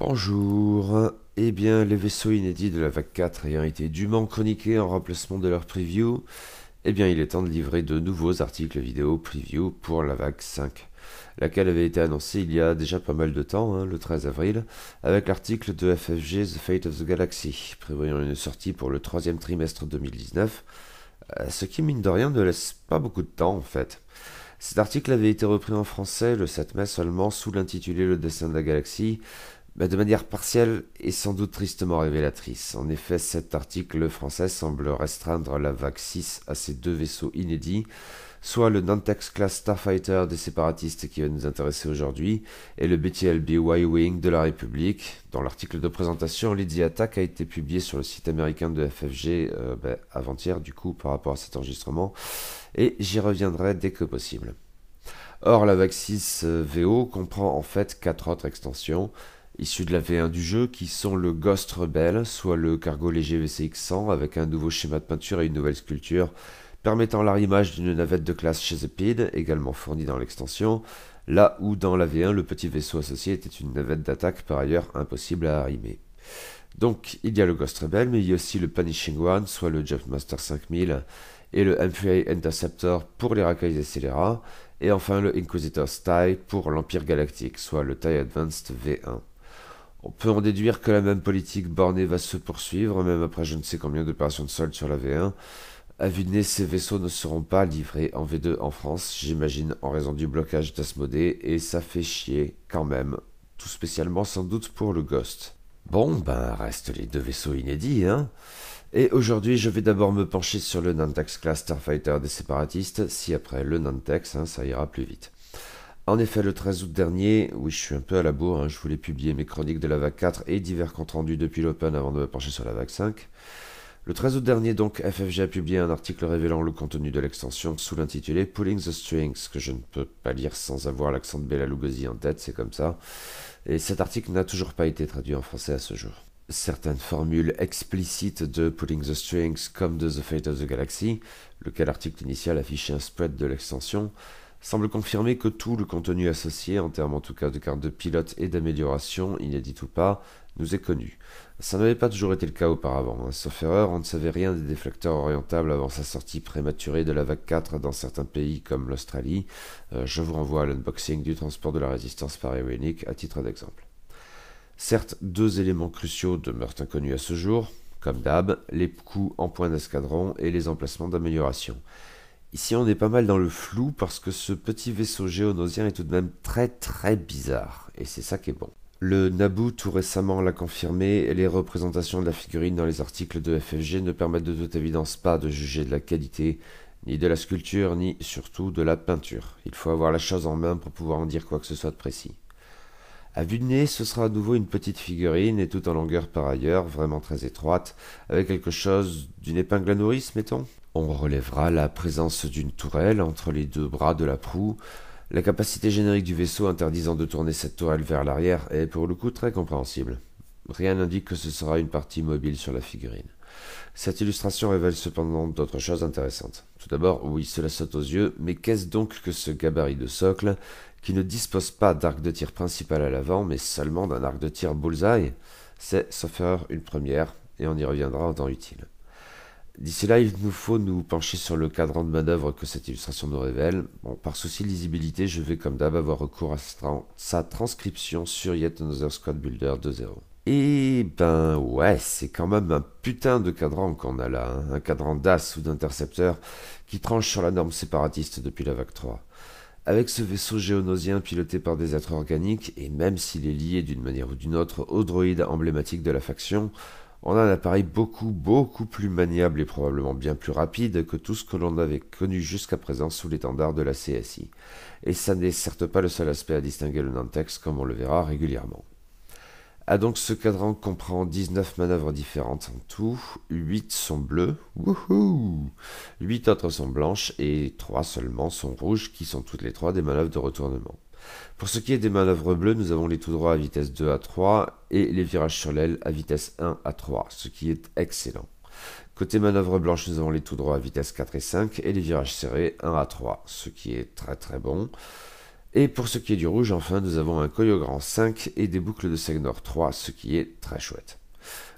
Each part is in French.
Bonjour. Eh bien, les vaisseaux inédits de la vague 4 ayant été dûment chroniqués en remplacement de leur preview, eh bien, il est temps de livrer de nouveaux articles vidéo preview pour la vague 5, laquelle avait été annoncée il y a déjà pas mal de temps, hein, le 13 avril, avec l'article de FFG The Fate of the Galaxy, prévoyant une sortie pour le troisième trimestre 2019, euh, ce qui, mine de rien, ne laisse pas beaucoup de temps en fait. Cet article avait été repris en français le 7 mai seulement sous l'intitulé Le dessin de la galaxie, bah, de manière partielle et sans doute tristement révélatrice. En effet, cet article français semble restreindre la vague 6 à ces deux vaisseaux inédits, soit le Nantex Class Starfighter des séparatistes qui va nous intéresser aujourd'hui, et le BTLB Y-Wing de la République. Dans l'article de présentation, Lady Attack a été publié sur le site américain de FFG euh, ben, avant-hier, du coup, par rapport à cet enregistrement, et j'y reviendrai dès que possible. Or, la Vaxis 6 VO comprend en fait quatre autres extensions, issus de la V1 du jeu, qui sont le Ghost Rebel, soit le cargo léger VCX-100 avec un nouveau schéma de peinture et une nouvelle sculpture, permettant l'arrimage d'une navette de classe Chesapeake, également fournie dans l'extension, là où dans la V1 le petit vaisseau associé était une navette d'attaque par ailleurs impossible à arrimer. Donc il y a le Ghost Rebel, mais il y a aussi le Punishing One, soit le Jumpmaster 5000, et le M3A Interceptor pour les racailles et scélérats, et enfin le Inquisitor's TIE pour l'Empire Galactique, soit le TIE Advanced V1. On peut en déduire que la même politique bornée va se poursuivre, même après je ne sais combien d'opérations de solde sur la V1. À vue nez, ces vaisseaux ne seront pas livrés en V2 en France, j'imagine, en raison du blocage d'Asmodée, et ça fait chier quand même, tout spécialement sans doute pour le Ghost. Bon, ben restent les deux vaisseaux inédits, hein et aujourd'hui, je vais d'abord me pencher sur le Nantex Cluster Fighter des séparatistes, si après le Nantex, hein, ça ira plus vite. En effet, le 13 août dernier, oui, je suis un peu à la bourre, hein, je voulais publier mes chroniques de la vague 4 et divers comptes rendus depuis l'Open avant de me pencher sur la vague 5. Le 13 août dernier, donc, FFG a publié un article révélant le contenu de l'extension sous l'intitulé Pulling the Strings, que je ne peux pas lire sans avoir l'accent de Bella Lugosi en tête, c'est comme ça. Et cet article n'a toujours pas été traduit en français à ce jour. Certaines formules explicites de Pulling the Strings, comme de The Fate of the Galaxy, lequel article initial affichait un spread de l'extension, semble confirmer que tout le contenu associé, en termes en tout cas de cartes de pilote et d'amélioration, inédite ou pas, nous est connu. Ça n'avait pas toujours été le cas auparavant. Hein. Sauf erreur, on ne savait rien des déflecteurs orientables avant sa sortie prématurée de la vague 4 dans certains pays comme l'Australie. Euh, je vous renvoie à l'unboxing du transport de la résistance par aéronique à titre d'exemple. Certes, deux éléments cruciaux demeurent inconnus à ce jour, comme d'hab, les coûts en points d'escadron et les emplacements d'amélioration. Ici, on est pas mal dans le flou parce que ce petit vaisseau géonosien est tout de même très très bizarre, et c'est ça qui est bon. Le Naboo tout récemment l'a confirmé, les représentations de la figurine dans les articles de FFG ne permettent de toute évidence pas de juger de la qualité, ni de la sculpture, ni surtout de la peinture. Il faut avoir la chose en main pour pouvoir en dire quoi que ce soit de précis. À vue de nez, ce sera à nouveau une petite figurine, et tout en longueur par ailleurs, vraiment très étroite, avec quelque chose d'une épingle à nourrice, mettons on relèvera la présence d'une tourelle entre les deux bras de la proue. La capacité générique du vaisseau interdisant de tourner cette tourelle vers l'arrière est pour le coup très compréhensible. Rien n'indique que ce sera une partie mobile sur la figurine. Cette illustration révèle cependant d'autres choses intéressantes. Tout d'abord, oui, cela saute aux yeux, mais qu'est-ce donc que ce gabarit de socle, qui ne dispose pas d'arc de tir principal à l'avant, mais seulement d'un arc de tir bullseye C'est, sauf erreur, une première, et on y reviendra en temps utile. D'ici là, il nous faut nous pencher sur le cadran de manœuvre que cette illustration nous révèle. Bon, par souci de lisibilité, je vais comme d'hab avoir recours à sa transcription sur Yet Another Squad Builder 2.0. Et eh ben ouais, c'est quand même un putain de cadran qu'on a là, hein. un cadran d'as ou d'intercepteur qui tranche sur la norme séparatiste depuis la vague 3. Avec ce vaisseau géonosien piloté par des êtres organiques, et même s'il est lié d'une manière ou d'une autre au droïde emblématique de la faction, on a un appareil beaucoup, beaucoup plus maniable et probablement bien plus rapide que tout ce que l'on avait connu jusqu'à présent sous l'étendard de la CSI. Et ça n'est certes pas le seul aspect à distinguer le Nantex comme on le verra régulièrement. Ah donc ce cadran comprend 19 manœuvres différentes en tout, 8 sont bleues, wouhou 8 autres sont blanches et 3 seulement sont rouges qui sont toutes les 3 des manœuvres de retournement. Pour ce qui est des manœuvres bleues, nous avons les tout droits à vitesse 2 à 3 et les virages sur l'aile à vitesse 1 à 3, ce qui est excellent. Côté manœuvre blanche, nous avons les tout droits à vitesse 4 et 5 et les virages serrés 1 à 3, ce qui est très très bon. Et pour ce qui est du rouge, enfin, nous avons un grand 5 et des boucles de Segnor 3, ce qui est très chouette.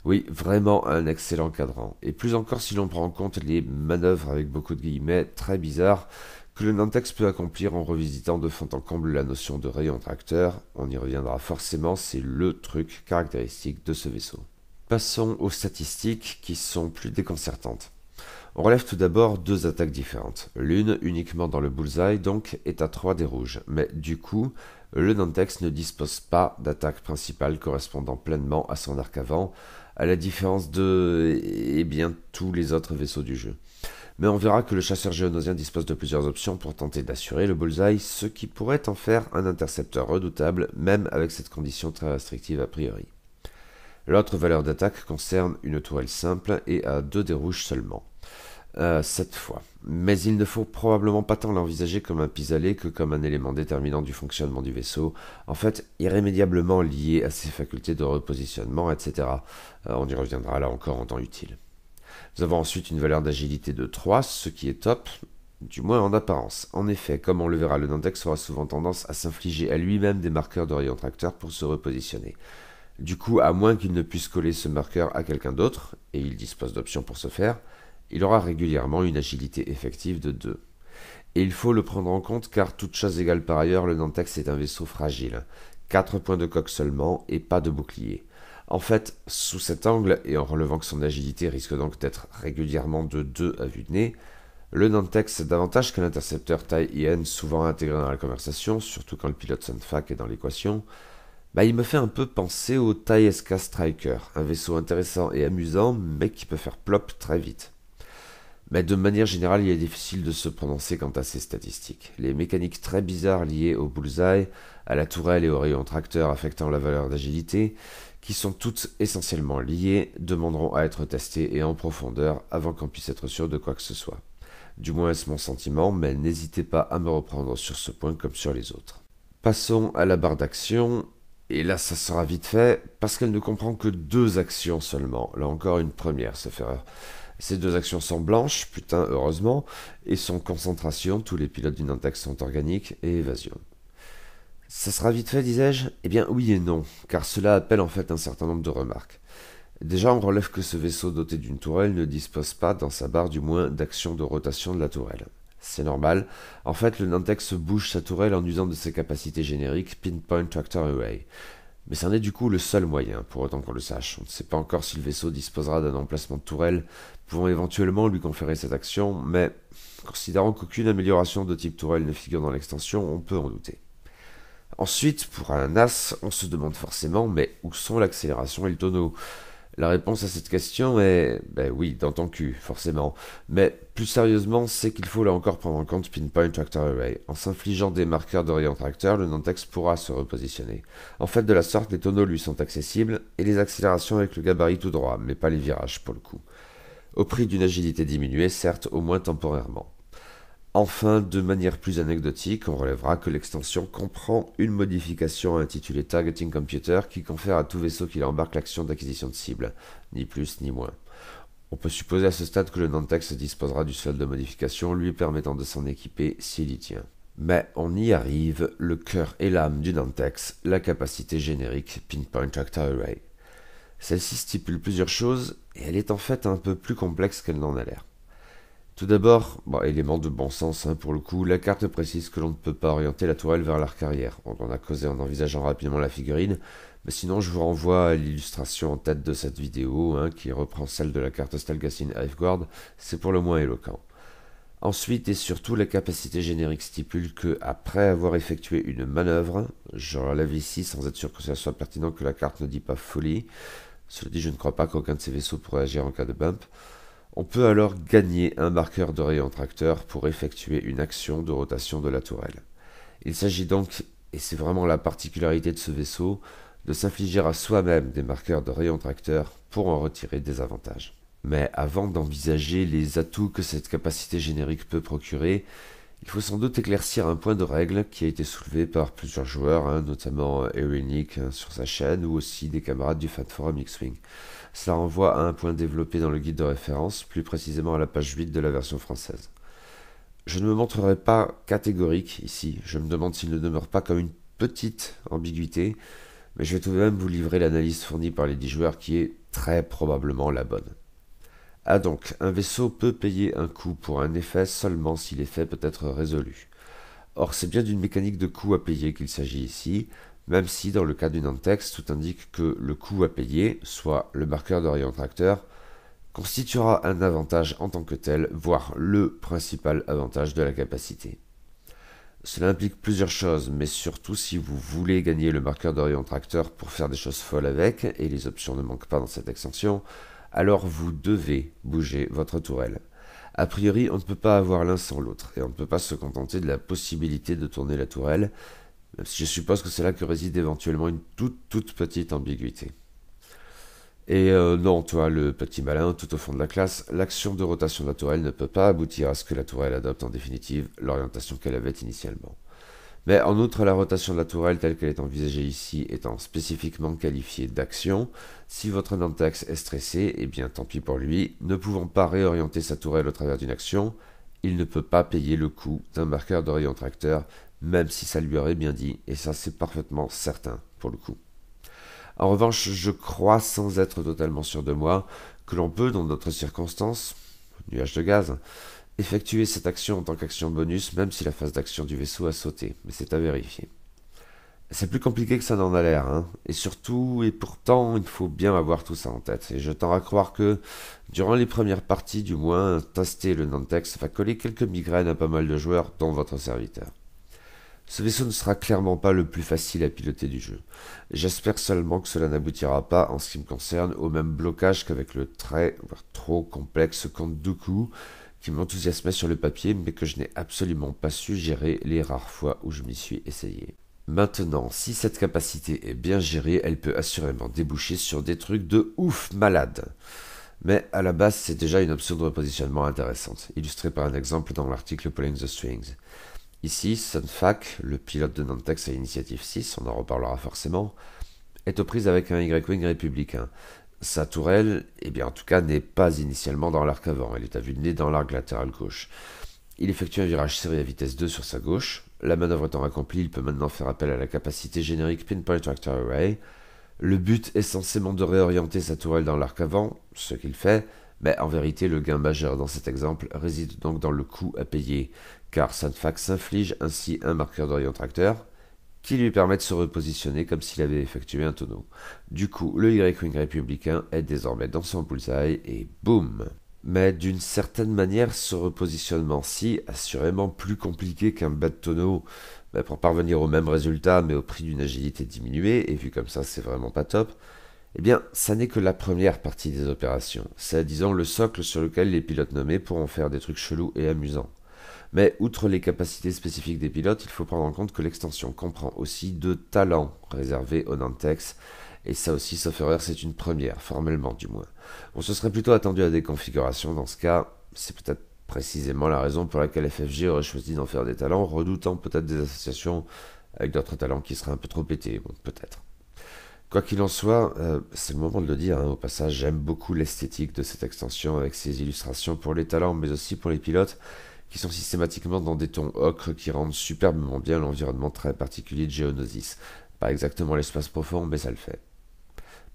Oui, vraiment un excellent cadran. Et plus encore si l'on prend en compte les manœuvres avec beaucoup de guillemets très bizarres que le Nantex peut accomplir en revisitant de fond en comble la notion de rayon tracteur, on y reviendra forcément, c'est le truc caractéristique de ce vaisseau. Passons aux statistiques qui sont plus déconcertantes. On relève tout d'abord deux attaques différentes. L'une, uniquement dans le bullseye, donc est à 3 des rouges, mais du coup, le Nantex ne dispose pas d'attaque principale correspondant pleinement à son arc avant, à la différence de. et eh bien tous les autres vaisseaux du jeu mais on verra que le chasseur géonosien dispose de plusieurs options pour tenter d'assurer le bullseye, ce qui pourrait en faire un intercepteur redoutable, même avec cette condition très restrictive a priori. L'autre valeur d'attaque concerne une tourelle simple et à deux dérouges rouges seulement. Euh, cette fois. Mais il ne faut probablement pas tant l'envisager comme un pis-aller que comme un élément déterminant du fonctionnement du vaisseau, en fait irrémédiablement lié à ses facultés de repositionnement, etc. Euh, on y reviendra là encore en temps utile. Nous avons ensuite une valeur d'agilité de 3, ce qui est top, du moins en apparence. En effet, comme on le verra, le Nantex aura souvent tendance à s'infliger à lui-même des marqueurs d'orient tracteur pour se repositionner. Du coup, à moins qu'il ne puisse coller ce marqueur à quelqu'un d'autre, et il dispose d'options pour ce faire, il aura régulièrement une agilité effective de 2. Et il faut le prendre en compte car toute chose égale par ailleurs, le Nantex est un vaisseau fragile. 4 points de coque seulement et pas de bouclier. En fait, sous cet angle, et en relevant que son agilité risque donc d'être régulièrement de 2 à vue de nez, le Nantex davantage que l'intercepteur taille IN souvent intégré dans la conversation, surtout quand le pilote Sunfak est dans l'équation, bah, il me fait un peu penser au Tai Striker, un vaisseau intéressant et amusant, mais qui peut faire plop très vite. Mais de manière générale, il est difficile de se prononcer quant à ces statistiques. Les mécaniques très bizarres liées au bullseye, à la tourelle et au rayon tracteur affectant la valeur d'agilité, qui sont toutes essentiellement liées, demanderont à être testées et en profondeur avant qu'on puisse être sûr de quoi que ce soit. Du moins est-ce mon sentiment, mais n'hésitez pas à me reprendre sur ce point comme sur les autres. Passons à la barre d'action, et là ça sera vite fait, parce qu'elle ne comprend que deux actions seulement, là encore une première, ça fait erreur. Ces deux actions sont blanches, putain heureusement, et sont concentration, tous les pilotes d'une intax sont organiques, et évasion. Ça sera vite fait, disais-je Eh bien oui et non, car cela appelle en fait un certain nombre de remarques. Déjà, on relève que ce vaisseau doté d'une tourelle ne dispose pas, dans sa barre du moins, d'action de rotation de la tourelle. C'est normal. En fait, le Nantex bouge sa tourelle en usant de ses capacités génériques Pinpoint Tractor Away. Mais c'en est du coup le seul moyen, pour autant qu'on le sache. On ne sait pas encore si le vaisseau disposera d'un emplacement de tourelle pouvant éventuellement lui conférer cette action, mais considérant qu'aucune amélioration de type tourelle ne figure dans l'extension, on peut en douter. Ensuite, pour un as, on se demande forcément, mais où sont l'accélération et le tonneau La réponse à cette question est, ben oui, dans ton cul, forcément. Mais plus sérieusement, c'est qu'il faut là encore prendre en compte Pinpoint Tractor Array. En s'infligeant des marqueurs d'orient tracteur, le Nantex pourra se repositionner. En fait, de la sorte, les tonneaux lui sont accessibles, et les accélérations avec le gabarit tout droit, mais pas les virages pour le coup. Au prix d'une agilité diminuée, certes, au moins temporairement. Enfin, de manière plus anecdotique, on relèvera que l'extension comprend une modification intitulée Targeting Computer qui confère à tout vaisseau qui embarque l'action d'acquisition de cible, ni plus ni moins. On peut supposer à ce stade que le Nantex disposera du solde de modification lui permettant de s'en équiper s'il y tient. Mais on y arrive, le cœur et l'âme du Nantex, la capacité générique Pinpoint Tractor Array. Celle-ci stipule plusieurs choses et elle est en fait un peu plus complexe qu'elle n'en a l'air. Tout d'abord, bon, élément de bon sens hein, pour le coup, la carte précise que l'on ne peut pas orienter la tourelle vers l'arc arrière. On en a causé en envisageant rapidement la figurine, mais sinon je vous renvoie à l'illustration en tête de cette vidéo, hein, qui reprend celle de la carte Stalgacine Hiveguard, c'est pour le moins éloquent. Ensuite et surtout, la capacité générique stipule que, après avoir effectué une manœuvre, je relève ici sans être sûr que ça soit pertinent que la carte ne dit pas folie, cela dit je ne crois pas qu'aucun de ces vaisseaux pourrait agir en cas de bump, on peut alors gagner un marqueur de rayon tracteur pour effectuer une action de rotation de la tourelle. Il s'agit donc, et c'est vraiment la particularité de ce vaisseau, de s'infliger à soi-même des marqueurs de rayon tracteur pour en retirer des avantages. Mais avant d'envisager les atouts que cette capacité générique peut procurer, il faut sans doute éclaircir un point de règle qui a été soulevé par plusieurs joueurs, hein, notamment Erinic hein, sur sa chaîne ou aussi des camarades du Fan Forum X-Wing. Cela renvoie à un point développé dans le guide de référence, plus précisément à la page 8 de la version française. Je ne me montrerai pas catégorique ici, je me demande s'il ne demeure pas comme une petite ambiguïté, mais je vais tout de même vous livrer l'analyse fournie par les 10 joueurs qui est très probablement la bonne. Ah donc, un vaisseau peut payer un coût pour un effet seulement si l'effet peut être résolu. Or, c'est bien d'une mécanique de coût à payer qu'il s'agit ici, même si dans le cas du Nantex, tout indique que le coût à payer, soit le marqueur rayon tracteur, constituera un avantage en tant que tel, voire le principal avantage de la capacité. Cela implique plusieurs choses, mais surtout si vous voulez gagner le marqueur rayon Tracteur pour faire des choses folles avec, et les options ne manquent pas dans cette extension, alors vous devez bouger votre tourelle. A priori, on ne peut pas avoir l'un sans l'autre, et on ne peut pas se contenter de la possibilité de tourner la tourelle, je suppose que c'est là que réside éventuellement une toute toute petite ambiguïté. Et euh, non, toi, le petit malin, tout au fond de la classe, l'action de rotation de la tourelle ne peut pas aboutir à ce que la tourelle adopte en définitive l'orientation qu'elle avait initialement. Mais en outre, la rotation de la tourelle telle qu'elle est envisagée ici étant spécifiquement qualifiée d'action, si votre Nantex est stressé, et eh bien tant pis pour lui, ne pouvant pas réorienter sa tourelle au travers d'une action, il ne peut pas payer le coût d'un marqueur de rayon tracteur, même si ça lui aurait bien dit, et ça c'est parfaitement certain pour le coup. En revanche, je crois, sans être totalement sûr de moi, que l'on peut, dans d'autres circonstances, nuage de gaz, effectuer cette action en tant qu'action bonus, même si la phase d'action du vaisseau a sauté, mais c'est à vérifier. C'est plus compliqué que ça n'en a l'air, hein. et surtout, et pourtant, il faut bien avoir tout ça en tête. Et je tends à croire que, durant les premières parties, du moins, tester le Nantex va coller quelques migraines à pas mal de joueurs, dont votre serviteur. Ce vaisseau ne sera clairement pas le plus facile à piloter du jeu. J'espère seulement que cela n'aboutira pas, en ce qui me concerne, au même blocage qu'avec le très, voire trop complexe compte Dooku, qui m'enthousiasmait sur le papier, mais que je n'ai absolument pas su gérer les rares fois où je m'y suis essayé. Maintenant, si cette capacité est bien gérée, elle peut assurément déboucher sur des trucs de ouf malade. Mais à la base, c'est déjà une option de repositionnement intéressante, illustrée par un exemple dans l'article Pulling the Strings. Ici, Sunfak, le pilote de Nantex à Initiative 6, on en reparlera forcément, est aux prises avec un Y-Wing républicain. Sa tourelle, eh bien en tout cas, n'est pas initialement dans l'arc avant, elle est à vue de nez dans l'arc latéral gauche. Il effectue un virage serré à vitesse 2 sur sa gauche, la manœuvre étant accomplie, il peut maintenant faire appel à la capacité générique Pinpoint Tractor Array. Le but est censément de réorienter sa tourelle dans l'arc avant, ce qu'il fait, mais en vérité, le gain majeur dans cet exemple réside donc dans le coût à payer, car Sunfax inflige ainsi un marqueur d'orient tracteur qui lui permet de se repositionner comme s'il avait effectué un tonneau. Du coup, le Y-Wing républicain est désormais dans son bullseye et boum mais d'une certaine manière, ce repositionnement-ci, assurément plus compliqué qu'un bas de tonneau ben, pour parvenir au même résultat, mais au prix d'une agilité diminuée, et vu comme ça, c'est vraiment pas top, eh bien, ça n'est que la première partie des opérations. C'est, disons, le socle sur lequel les pilotes nommés pourront faire des trucs chelous et amusants. Mais outre les capacités spécifiques des pilotes, il faut prendre en compte que l'extension comprend aussi deux talents réservés aux Nantex et ça aussi, sauf erreur, c'est une première, formellement du moins. On se serait plutôt attendu à des configurations, dans ce cas, c'est peut-être précisément la raison pour laquelle FFG aurait choisi d'en faire des talents, redoutant peut-être des associations avec d'autres talents qui seraient un peu trop pétés, bon, peut-être. Quoi qu'il en soit, euh, c'est le moment de le dire, hein, au passage, j'aime beaucoup l'esthétique de cette extension avec ses illustrations pour les talents, mais aussi pour les pilotes, qui sont systématiquement dans des tons ocre qui rendent superbement bien l'environnement très particulier de Geonosis. Pas exactement l'espace profond, mais ça le fait.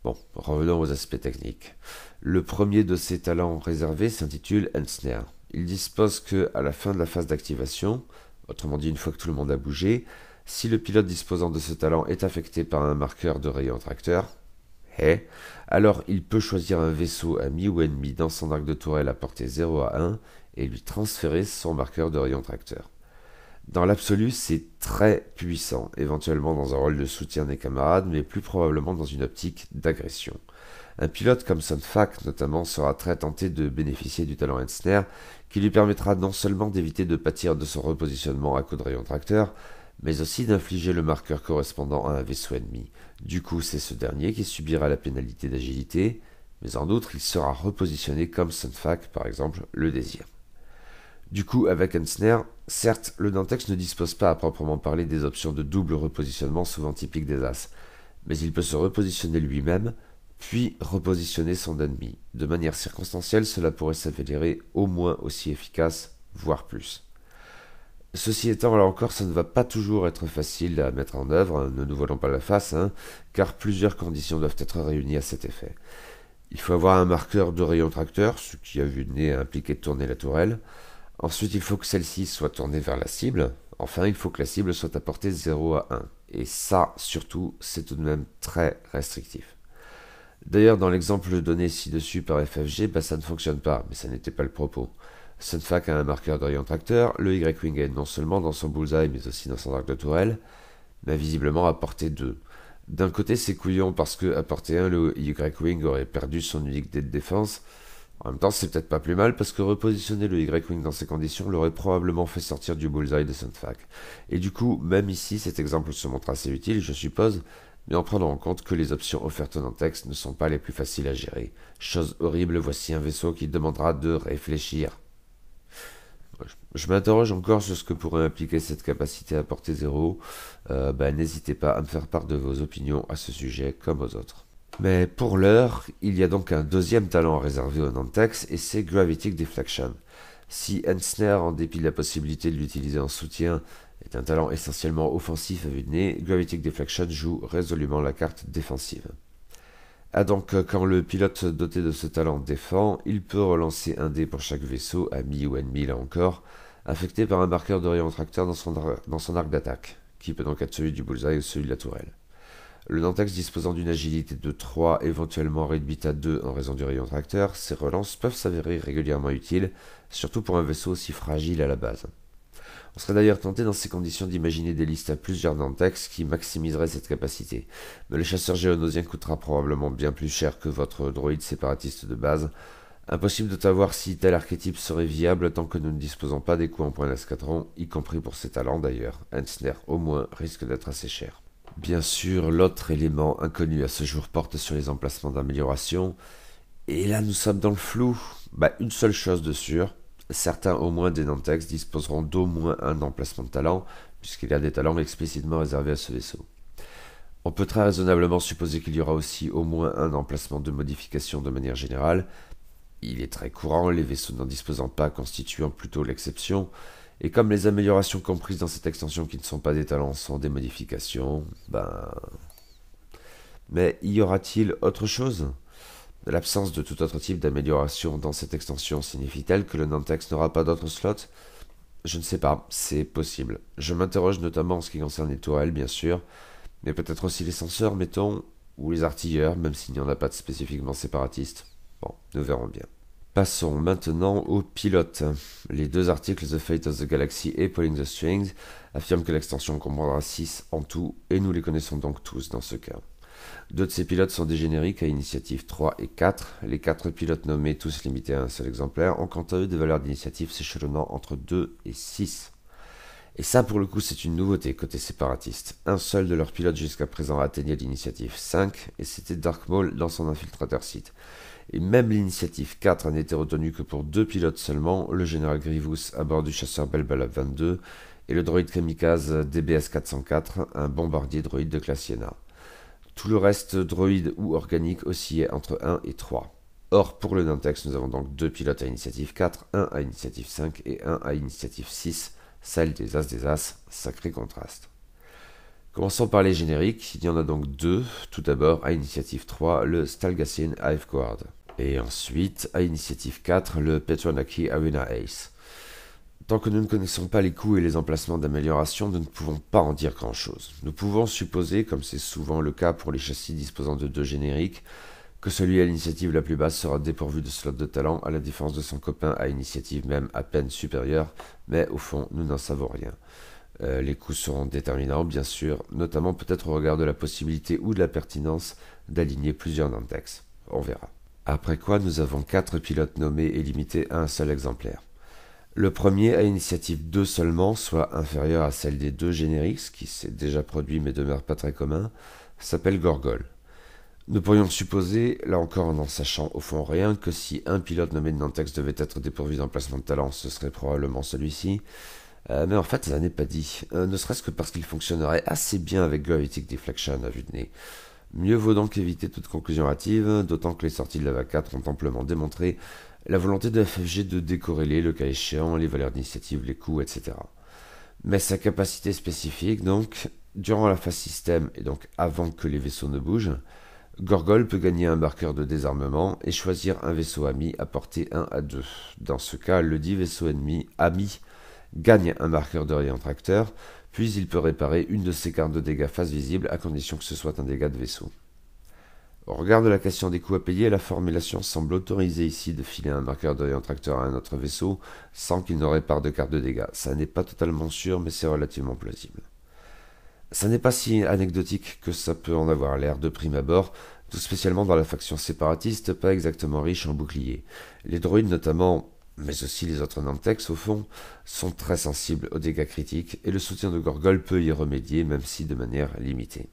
Bon, revenons aux aspects techniques. Le premier de ces talents réservés s'intitule Ensnare. Il dispose que, à la fin de la phase d'activation, autrement dit une fois que tout le monde a bougé, si le pilote disposant de ce talent est affecté par un marqueur de rayon tracteur, hey, alors il peut choisir un vaisseau ami ou ennemi dans son arc de tourelle à portée 0 à 1 et lui transférer son marqueur de rayon tracteur. Dans l'absolu, c'est très puissant, éventuellement dans un rôle de soutien des camarades, mais plus probablement dans une optique d'agression. Un pilote comme Sunfak notamment sera très tenté de bénéficier du talent Ensner, qui lui permettra non seulement d'éviter de pâtir de son repositionnement à coup de rayon tracteur, mais aussi d'infliger le marqueur correspondant à un vaisseau ennemi. Du coup, c'est ce dernier qui subira la pénalité d'agilité, mais en outre, il sera repositionné comme Sunfak, par exemple, le désir. Du coup, avec Ensner, certes, le Dantex ne dispose pas à proprement parler des options de double repositionnement souvent typiques des As, mais il peut se repositionner lui-même, puis repositionner son ennemi. De manière circonstancielle, cela pourrait s'avérer au moins aussi efficace, voire plus. Ceci étant, alors encore, ça ne va pas toujours être facile à mettre en œuvre, hein, ne nous voilons pas la face, hein, car plusieurs conditions doivent être réunies à cet effet. Il faut avoir un marqueur de rayon tracteur, ce qui a vu le nez impliquer de tourner la tourelle. Ensuite, il faut que celle-ci soit tournée vers la cible. Enfin, il faut que la cible soit à portée 0 à 1. Et ça, surtout, c'est tout de même très restrictif. D'ailleurs, dans l'exemple donné ci-dessus par FFG, bah, ça ne fonctionne pas, mais ça n'était pas le propos. Sunfac a un marqueur d'orient tracteur, le Y-Wing est non seulement dans son bullseye, mais aussi dans son arc de tourelle, mais visiblement à portée 2. D'un côté, c'est couillon parce que à portée 1, le Y-Wing aurait perdu son unique dé de défense, en même temps, c'est peut-être pas plus mal parce que repositionner le Y-Wing dans ces conditions l'aurait probablement fait sortir du bullseye de Sunfak. Et du coup, même ici, cet exemple se montre assez utile, je suppose, mais en prenant en compte que les options offertes dans le texte ne sont pas les plus faciles à gérer. Chose horrible, voici un vaisseau qui demandera de réfléchir. Je m'interroge encore sur ce que pourrait impliquer cette capacité à porter zéro. Euh, ben, n'hésitez pas à me faire part de vos opinions à ce sujet comme aux autres. Mais pour l'heure, il y a donc un deuxième talent réservé au Nantex et c'est Gravitic Deflection. Si Ensner, en dépit de la possibilité de l'utiliser en soutien, est un talent essentiellement offensif à vue de nez, Gravitic Deflection joue résolument la carte défensive. Ah donc, quand le pilote doté de ce talent défend, il peut relancer un dé pour chaque vaisseau, ami ou ennemi là encore, affecté par un marqueur de rayon tracteur dans son, dans son arc d'attaque, qui peut donc être celui du bullseye ou celui de la tourelle. Le Nantex disposant d'une agilité de 3, éventuellement réduite à 2 en raison du rayon tracteur, ces relances peuvent s'avérer régulièrement utiles, surtout pour un vaisseau aussi fragile à la base. On serait d'ailleurs tenté dans ces conditions d'imaginer des listes à plusieurs Nantex qui maximiseraient cette capacité, mais le chasseur géonosien coûtera probablement bien plus cher que votre droïde séparatiste de base. Impossible de savoir si tel archétype serait viable tant que nous ne disposons pas des coups en point d'escadron, y compris pour ses talents d'ailleurs. Hensner au moins risque d'être assez cher. Bien sûr, l'autre élément inconnu à ce jour porte sur les emplacements d'amélioration. Et là, nous sommes dans le flou. Bah, une seule chose de sûre, certains au moins des Nantex disposeront d'au moins un emplacement de talent, puisqu'il y a des talents explicitement réservés à ce vaisseau. On peut très raisonnablement supposer qu'il y aura aussi au moins un emplacement de modification de manière générale. Il est très courant, les vaisseaux n'en disposant pas constituant plutôt l'exception, et comme les améliorations comprises dans cette extension qui ne sont pas des talents sont des modifications, ben... Mais y aura-t-il autre chose L'absence de tout autre type d'amélioration dans cette extension signifie-t-elle que le Nantex n'aura pas d'autres slots Je ne sais pas, c'est possible. Je m'interroge notamment en ce qui concerne les tourelles, bien sûr, mais peut-être aussi les senseurs, mettons, ou les artilleurs, même s'il n'y en a pas de spécifiquement séparatistes. Bon, nous verrons bien. Passons maintenant aux pilotes. Les deux articles The Fate of the Galaxy et Pulling the Strings affirment que l'extension comprendra 6 en tout, et nous les connaissons donc tous dans ce cas. Deux de ces pilotes sont des génériques à initiative 3 et 4. Les quatre pilotes nommés, tous limités à un seul exemplaire, ont quant à eux des valeurs d'initiative s'échelonnant entre 2 et 6. Et ça, pour le coup, c'est une nouveauté côté séparatiste. Un seul de leurs pilotes jusqu'à présent a atteigné l'initiative 5, et c'était Dark Maul dans son infiltrateur site et même l'initiative 4 n'était retenue que pour deux pilotes seulement, le général Grivous à bord du chasseur Belbel 22 et le droïde kamikaze DBS-404, un bombardier droïde de classe Siena. Tout le reste, droïde ou organique, oscillait entre 1 et 3. Or, pour le Nantex, nous avons donc deux pilotes à initiative 4, un à initiative 5 et un à initiative 6, celle des As des As, sacré contraste. Commençons par les génériques, il y en a donc deux. Tout d'abord, à initiative 3, le Stalgassine Hive Guard. Et ensuite, à initiative 4, le Petronaki Arena Ace. Tant que nous ne connaissons pas les coûts et les emplacements d'amélioration, nous ne pouvons pas en dire grand-chose. Nous pouvons supposer, comme c'est souvent le cas pour les châssis disposant de deux génériques, que celui à l'initiative la plus basse sera dépourvu de slot de talent à la défense de son copain à initiative même à peine supérieure, mais au fond, nous n'en savons rien. Euh, les coûts seront déterminants, bien sûr, notamment peut-être au regard de la possibilité ou de la pertinence d'aligner plusieurs index. On verra. Après quoi, nous avons quatre pilotes nommés et limités à un seul exemplaire. Le premier à initiative deux seulement, soit inférieur à celle des deux génériques, qui s'est déjà produit mais demeure pas très commun, s'appelle Gorgol. Nous pourrions supposer, là encore en n'en sachant au fond rien, que si un pilote nommé de Nantex devait être dépourvu d'emplacement de talent, ce serait probablement celui-ci. Euh, mais en fait, ça n'est pas dit, euh, ne serait-ce que parce qu'il fonctionnerait assez bien avec Gravitic Deflection à vue de nez. Mieux vaut donc éviter toute conclusion hâtive, d'autant que les sorties de la 4 ont amplement démontré la volonté de FFG de décorréler, le cas échéant, les valeurs d'initiative, les coûts, etc. Mais sa capacité spécifique, donc, durant la phase système et donc avant que les vaisseaux ne bougent, Gorgol peut gagner un marqueur de désarmement et choisir un vaisseau ami à portée 1 à 2. Dans ce cas, le dit vaisseau ennemi ami gagne un marqueur rayon tracteur, puis il peut réparer une de ses cartes de dégâts face visible à condition que ce soit un dégât de vaisseau. Au regard de la question des coûts à payer, la formulation semble autoriser ici de filer un marqueur de tracteur à un autre vaisseau sans qu'il ne répare de carte de dégâts. Ça n'est pas totalement sûr, mais c'est relativement plausible. Ça n'est pas si anecdotique que ça peut en avoir l'air de prime abord, tout spécialement dans la faction séparatiste, pas exactement riche en boucliers. Les droïdes notamment mais aussi les autres Nantex au fond, sont très sensibles aux dégâts critiques et le soutien de Gorgol peut y remédier, même si de manière limitée.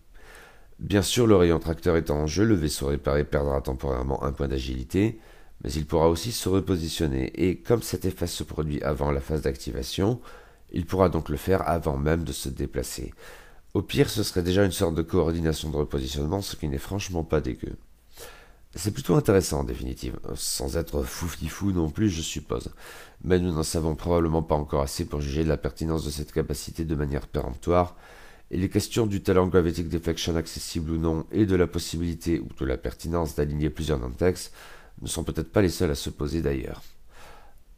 Bien sûr, le rayon tracteur étant en jeu, le vaisseau réparé perdra temporairement un point d'agilité, mais il pourra aussi se repositionner, et comme cet effet se produit avant la phase d'activation, il pourra donc le faire avant même de se déplacer. Au pire, ce serait déjà une sorte de coordination de repositionnement, ce qui n'est franchement pas dégueu. C'est plutôt intéressant en définitive, sans être foufli-fou non plus je suppose, mais nous n'en savons probablement pas encore assez pour juger de la pertinence de cette capacité de manière péremptoire, et les questions du talent Gravitic Deflection accessible ou non et de la possibilité ou de la pertinence d'aligner plusieurs Nantex, ne sont peut-être pas les seules à se poser d'ailleurs.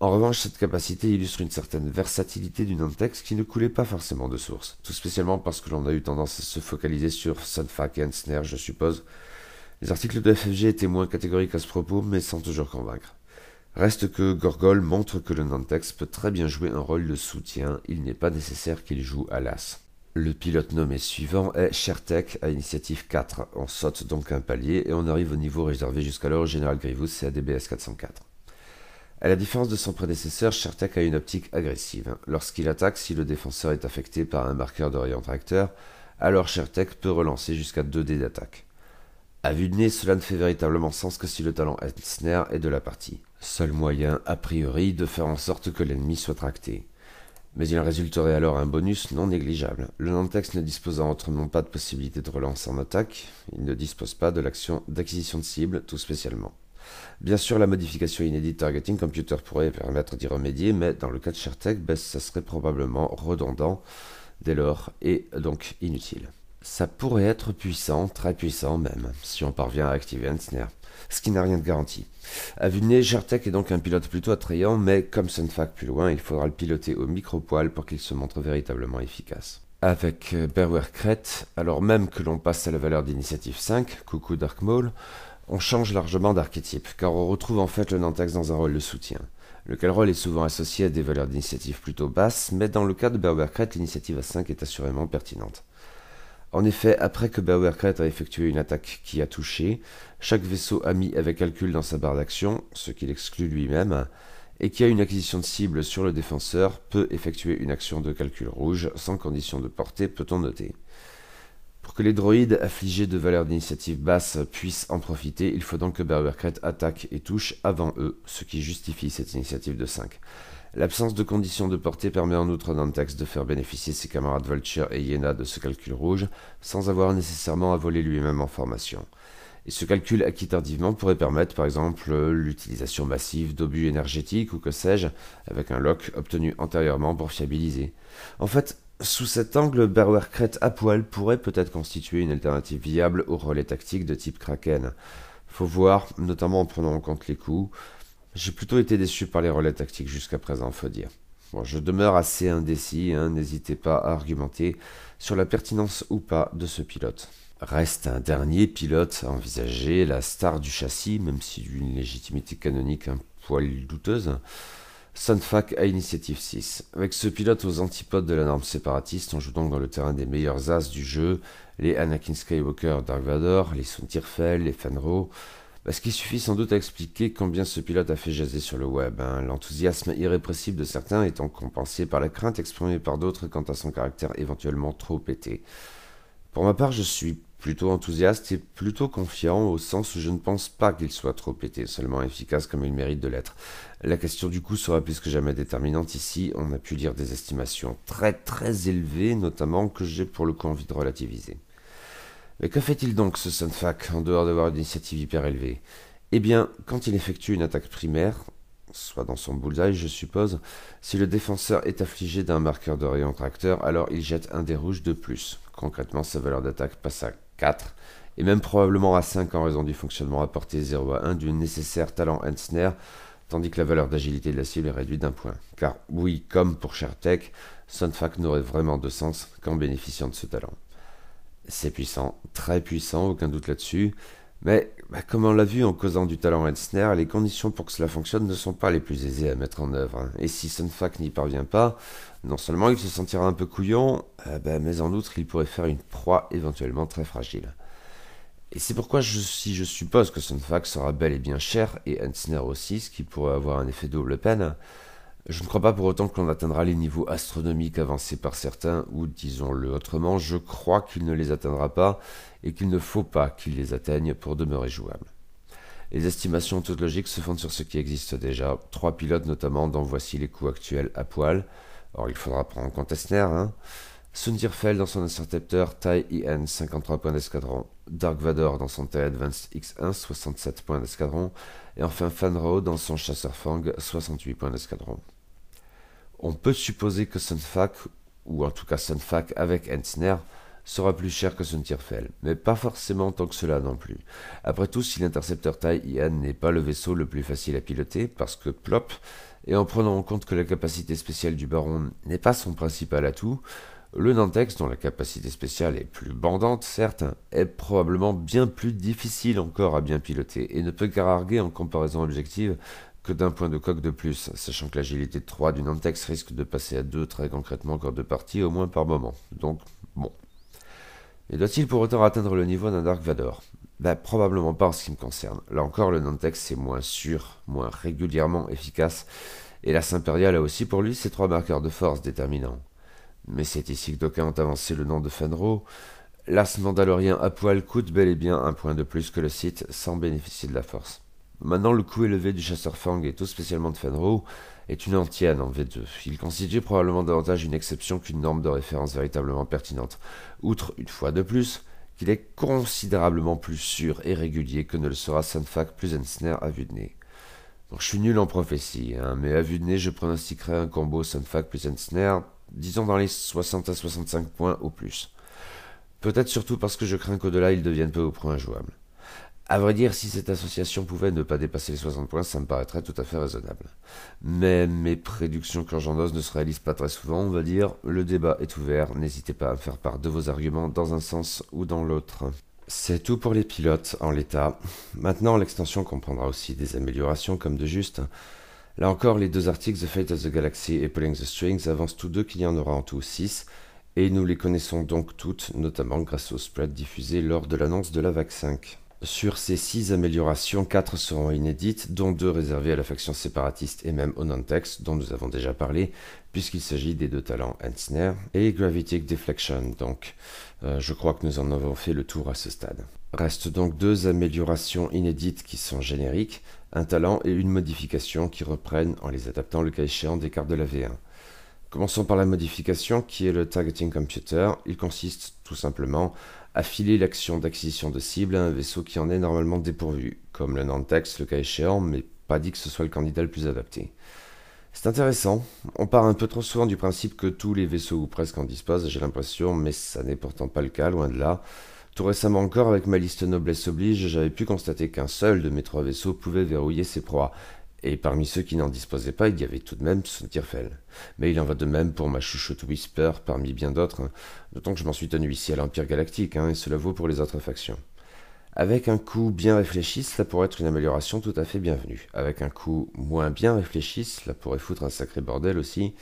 En revanche, cette capacité illustre une certaine versatilité du Nantex qui ne coulait pas forcément de source, tout spécialement parce que l'on a eu tendance à se focaliser sur Sunfak et Snare, je suppose, les articles de FFG étaient moins catégoriques à ce propos, mais sans toujours convaincre. Reste que Gorgol montre que le Nantex peut très bien jouer un rôle de soutien, il n'est pas nécessaire qu'il joue à l'as. Le pilote nommé suivant est Shertek à initiative 4. On saute donc un palier et on arrive au niveau réservé jusqu'alors au Général Grivous, et à DBS 404. À la différence de son prédécesseur, Shertek a une optique agressive. Lorsqu'il attaque, si le défenseur est affecté par un marqueur de rayon tracteur, alors Shertek peut relancer jusqu'à 2 dés d'attaque. À vue de nez, cela ne fait véritablement sens que si le talent Elsner est de la partie. Seul moyen, a priori, de faire en sorte que l'ennemi soit tracté. Mais il en résulterait alors un bonus non négligeable. Le Nantex ne disposant autrement pas de possibilité de relance en attaque, il ne dispose pas de l'action d'acquisition de cible tout spécialement. Bien sûr, la modification inédite Targeting Computer pourrait permettre d'y remédier, mais dans le cas de ShareTech, ça serait probablement redondant dès lors et donc inutile ça pourrait être puissant, très puissant même, si on parvient à activer un e ce qui n'a rien de garanti. À vue est donc un pilote plutôt attrayant, mais comme Sunfak plus loin, il faudra le piloter au micro-poil pour qu'il se montre véritablement efficace. Avec euh, Berware Crete, alors même que l'on passe à la valeur d'initiative 5, coucou Dark Maul, on change largement d'archétype, car on retrouve en fait le Nantex dans un rôle de soutien. Lequel rôle est souvent associé à des valeurs d'initiative plutôt basses, mais dans le cas de Berwer l'initiative à 5 est assurément pertinente. En effet, après que Kret a effectué une attaque qui a touché, chaque vaisseau ami mis avec calcul dans sa barre d'action, ce qu'il exclut lui-même, et qui a une acquisition de cible sur le défenseur peut effectuer une action de calcul rouge sans condition de portée, peut-on noter. Pour que les droïdes affligés de valeurs d'initiative basse puissent en profiter, il faut donc que Berberkret attaque et touche avant eux, ce qui justifie cette initiative de 5. L'absence de conditions de portée permet en outre dans le de faire bénéficier ses camarades Vulture et Yena de ce calcul rouge, sans avoir nécessairement à voler lui-même en formation. Et ce calcul acquis tardivement pourrait permettre par exemple l'utilisation massive d'obus énergétiques ou que sais-je, avec un lock obtenu antérieurement pour fiabiliser. En fait, sous cet angle, Berwer Crête à poil pourrait peut-être constituer une alternative viable aux relais tactiques de type Kraken. Faut voir, notamment en prenant en compte les coups. J'ai plutôt été déçu par les relais tactiques jusqu'à présent, faut dire. Bon, je demeure assez indécis, hein, n'hésitez pas à argumenter sur la pertinence ou pas de ce pilote. Reste un dernier pilote à envisager, la star du châssis, même si d'une légitimité canonique un poil douteuse. Sunfac à Initiative 6. Avec ce pilote aux antipodes de la norme séparatiste, on joue donc dans le terrain des meilleurs as du jeu, les Anakin Skywalker, Dark Vador, les Suntirfel, les Fanro, ce qui suffit sans doute à expliquer combien ce pilote a fait jaser sur le web, hein. l'enthousiasme irrépressible de certains étant compensé par la crainte exprimée par d'autres quant à son caractère éventuellement trop pété. Pour ma part, je suis Plutôt enthousiaste et plutôt confiant, au sens où je ne pense pas qu'il soit trop pété, seulement efficace comme il mérite de l'être. La question du coup sera plus que jamais déterminante ici, on a pu lire des estimations très très élevées, notamment que j'ai pour le coup envie de relativiser. Mais que fait-il donc ce Sunfac, en dehors d'avoir une initiative hyper élevée Eh bien, quand il effectue une attaque primaire, soit dans son bullseye, je suppose, si le défenseur est affligé d'un marqueur de rayon tracteur, alors il jette un des rouges de plus. Concrètement, sa valeur d'attaque passe à et même probablement à 5 en raison du fonctionnement portée 0 à 1 du nécessaire talent and tandis que la valeur d'agilité de la cible est réduite d'un point. Car oui, comme pour ShareTech, Sunfac n'aurait vraiment de sens qu'en bénéficiant de ce talent. C'est puissant, très puissant, aucun doute là-dessus, mais bah, comme on l'a vu en causant du talent hensner les conditions pour que cela fonctionne ne sont pas les plus aisées à mettre en œuvre. Et si Sunfac n'y parvient pas, non seulement il se sentira un peu couillon, euh, bah, mais en outre il pourrait faire une proie éventuellement très fragile. Et c'est pourquoi si je suppose que Sunfac sera bel et bien cher, et Elsner aussi, ce qui pourrait avoir un effet double peine, je ne crois pas pour autant que l'on atteindra les niveaux astronomiques avancés par certains, ou disons-le autrement, je crois qu'il ne les atteindra pas et qu'il ne faut pas qu'il les atteigne pour demeurer jouable. Les estimations toutes logiques se fondent sur ce qui existe déjà, trois pilotes notamment dont voici les coûts actuels à poil. Or il faudra prendre en compte Esner, hein. Sundirfeld dans son intercepteur, Tai IN 53 points d'escadron, Dark Vador dans son T-Advanced X1, 67 points d'escadron, et enfin Fan Rao dans son Chasseur Fang, 68 points d'escadron. On peut supposer que Sunfak ou en tout cas Sunfak avec Ensner, sera plus cher que Suntirfell, mais pas forcément tant que cela non plus. Après tout, si l'intercepteur taille n'est pas le vaisseau le plus facile à piloter, parce que plop, et en prenant en compte que la capacité spéciale du baron n'est pas son principal atout, le Nantex, dont la capacité spéciale est plus bandante, certes, est probablement bien plus difficile encore à bien piloter et ne peut cararguer en comparaison objective que d'un point de coque de plus, sachant que l'agilité 3 du Nantex risque de passer à 2 très concrètement encore de partie au moins par moment. Donc, bon. Et doit-il pour autant atteindre le niveau d'un Dark Vador bah, probablement pas en ce qui me concerne. Là encore, le Nantex est moins sûr, moins régulièrement efficace, et l'As impérial a aussi pour lui ses trois marqueurs de force déterminants. Mais c'est ici que d'aucuns ont avancé le nom de Fenro. L'as mandalorien à poil coûte bel et bien un point de plus que le site sans bénéficier de la force. Maintenant, le coût élevé du chasseur Fang et tout spécialement de Fenro est une antienne en V2. Il constitue probablement davantage une exception qu'une norme de référence véritablement pertinente. Outre, une fois de plus, qu'il est considérablement plus sûr et régulier que ne le sera Sunfak plus Ensner à vue de nez. je suis nul en prophétie, hein, mais à vue de nez, je pronostiquerai un combo Sunfak plus Ensner disons dans les 60 à 65 points au plus. Peut-être surtout parce que je crains qu'au-delà ils deviennent peu au point injouable. À vrai dire, si cette association pouvait ne pas dépasser les 60 points, ça me paraîtrait tout à fait raisonnable. Mais mes prédictions quand j'en ne se réalisent pas très souvent, on va dire. Le débat est ouvert, n'hésitez pas à me faire part de vos arguments dans un sens ou dans l'autre. C'est tout pour les pilotes en l'état. Maintenant, l'extension comprendra aussi des améliorations comme de juste. Là encore, les deux articles The Fate of the Galaxy et Pulling the Strings avancent tous deux qu'il y en aura en tout 6, et nous les connaissons donc toutes, notamment grâce au spread diffusé lors de l'annonce de la vague 5. Sur ces 6 améliorations, 4 seront inédites, dont 2 réservées à la faction séparatiste et même au non-texte, dont nous avons déjà parlé, puisqu'il s'agit des deux talents Ensnare et Gravitic Deflection, donc euh, je crois que nous en avons fait le tour à ce stade. Restent donc deux améliorations inédites qui sont génériques, un talent et une modification qui reprennent en les adaptant le cas échéant des cartes de la V1. Commençons par la modification qui est le targeting computer. Il consiste tout simplement à filer l'action d'acquisition de cible à un vaisseau qui en est normalement dépourvu, comme le Nantex le cas échéant, mais pas dit que ce soit le candidat le plus adapté. C'est intéressant. On part un peu trop souvent du principe que tous les vaisseaux ou presque en disposent, j'ai l'impression, mais ça n'est pourtant pas le cas, loin de là. Tout récemment encore, avec ma liste noblesse oblige, j'avais pu constater qu'un seul de mes trois vaisseaux pouvait verrouiller ses proies, et parmi ceux qui n'en disposaient pas, il y avait tout de même son Sontirfel. Mais il en va de même pour ma chouchoute Whisper, parmi bien d'autres, hein. d'autant que je m'en suis tenu ici à l'Empire Galactique, hein, et cela vaut pour les autres factions. Avec un coup bien réfléchi, cela pourrait être une amélioration tout à fait bienvenue. Avec un coup moins bien réfléchi, cela pourrait foutre un sacré bordel aussi,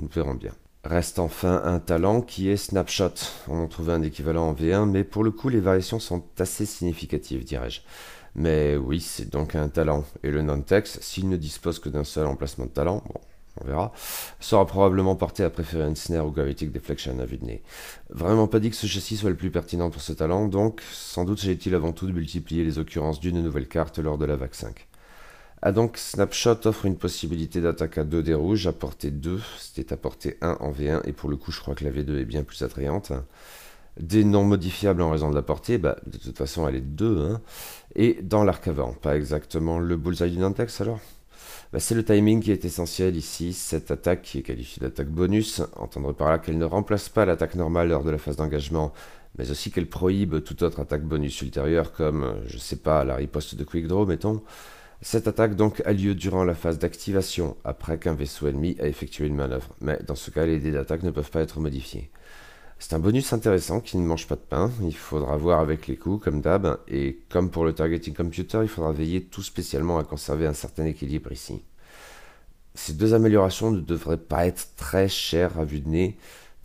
nous verrons bien. Reste enfin un talent qui est Snapshot. On en trouvait un équivalent en V1, mais pour le coup les variations sont assez significatives, dirais-je. Mais oui, c'est donc un talent. Et le non s'il ne dispose que d'un seul emplacement de talent, bon, on verra, sera probablement porté à préférer une snare ou Gravitic Deflection à vue de nez. Vraiment pas dit que ce châssis soit le plus pertinent pour ce talent, donc sans doute s'agit-il avant tout de multiplier les occurrences d'une nouvelle carte lors de la vague 5. Ah donc Snapshot offre une possibilité d'attaque à 2 des rouges, à portée 2, c'était à portée 1 en V1, et pour le coup je crois que la V2 est bien plus attrayante. Des non modifiables en raison de la portée, bah, de toute façon elle est 2. Hein. Et dans l'arc avant, pas exactement le bullseye du Nantex alors bah, C'est le timing qui est essentiel ici, cette attaque qui est qualifiée d'attaque bonus, entendre par là qu'elle ne remplace pas l'attaque normale lors de la phase d'engagement, mais aussi qu'elle prohibe toute autre attaque bonus ultérieure comme, je sais pas, la riposte de Quick Draw mettons. Cette attaque donc a lieu durant la phase d'activation, après qu'un vaisseau ennemi a effectué une manœuvre, mais dans ce cas les dés d'attaque ne peuvent pas être modifiés. C'est un bonus intéressant qui ne mange pas de pain, il faudra voir avec les coups comme d'hab, et comme pour le targeting computer, il faudra veiller tout spécialement à conserver un certain équilibre ici. Ces deux améliorations ne devraient pas être très chères à vue de nez,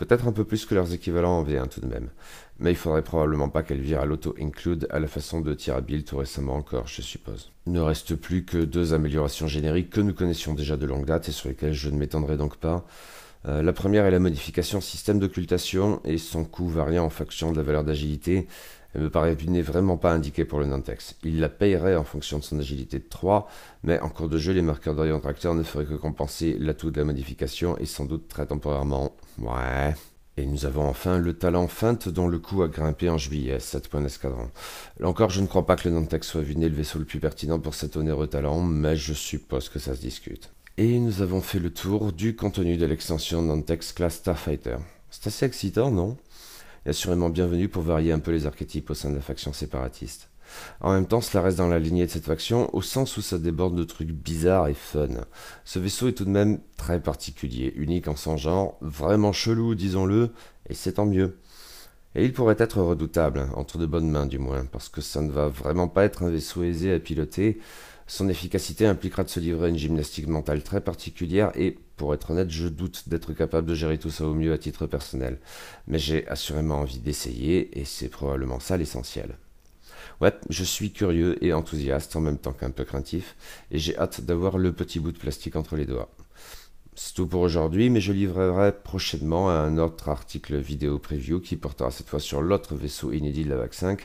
Peut-être un peu plus que leurs équivalents en V1 tout de même. Mais il faudrait probablement pas qu'elles virent à l'auto-include à la façon de tirabil tout récemment encore, je suppose. Il ne reste plus que deux améliorations génériques que nous connaissions déjà de longue date et sur lesquelles je ne m'étendrai donc pas. Euh, la première est la modification système d'occultation et son coût variant en fonction de la valeur d'agilité, elle me paraît vraiment pas indiqué pour le Nantex. Il la payerait en fonction de son agilité de 3, mais en cours de jeu, les marqueurs d'Orient Tracteur ne feraient que compenser l'atout de la modification et sans doute très temporairement. Ouais. Et nous avons enfin le talent feinte dont le coup a grimpé en juillet, 7 points d'escadron. Là encore, je ne crois pas que le Nantex soit vu le vaisseau le plus pertinent pour cet onéreux talent, mais je suppose que ça se discute. Et nous avons fait le tour du contenu de l'extension Nantex Class Starfighter. C'est assez excitant, non et assurément bienvenue pour varier un peu les archétypes au sein de la faction séparatiste. En même temps, cela reste dans la lignée de cette faction, au sens où ça déborde de trucs bizarres et fun. Ce vaisseau est tout de même très particulier, unique en son genre, vraiment chelou, disons-le, et c'est tant mieux. Et il pourrait être redoutable, entre de bonnes mains du moins, parce que ça ne va vraiment pas être un vaisseau aisé à piloter, son efficacité impliquera de se livrer à une gymnastique mentale très particulière et, pour être honnête, je doute d'être capable de gérer tout ça au mieux à titre personnel. Mais j'ai assurément envie d'essayer et c'est probablement ça l'essentiel. Ouais, je suis curieux et enthousiaste en même temps qu'un peu craintif et j'ai hâte d'avoir le petit bout de plastique entre les doigts. C'est tout pour aujourd'hui, mais je livrerai prochainement un autre article vidéo preview qui portera cette fois sur l'autre vaisseau inédit de la VAC 5,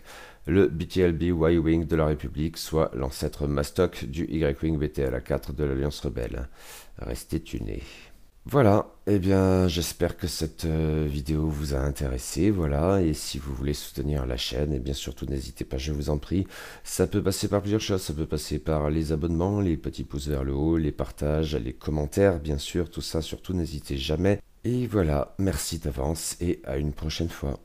le BTLB Y-Wing de la République, soit l'ancêtre mastoc du Y-Wing BTLA-4 de l'Alliance Rebelle. Restez tunés. Voilà, eh bien j'espère que cette euh, vidéo vous a intéressé, voilà, et si vous voulez soutenir la chaîne, et eh bien surtout n'hésitez pas, je vous en prie, ça peut passer par plusieurs choses, ça peut passer par les abonnements, les petits pouces vers le haut, les partages, les commentaires, bien sûr, tout ça, surtout n'hésitez jamais. Et voilà, merci d'avance et à une prochaine fois.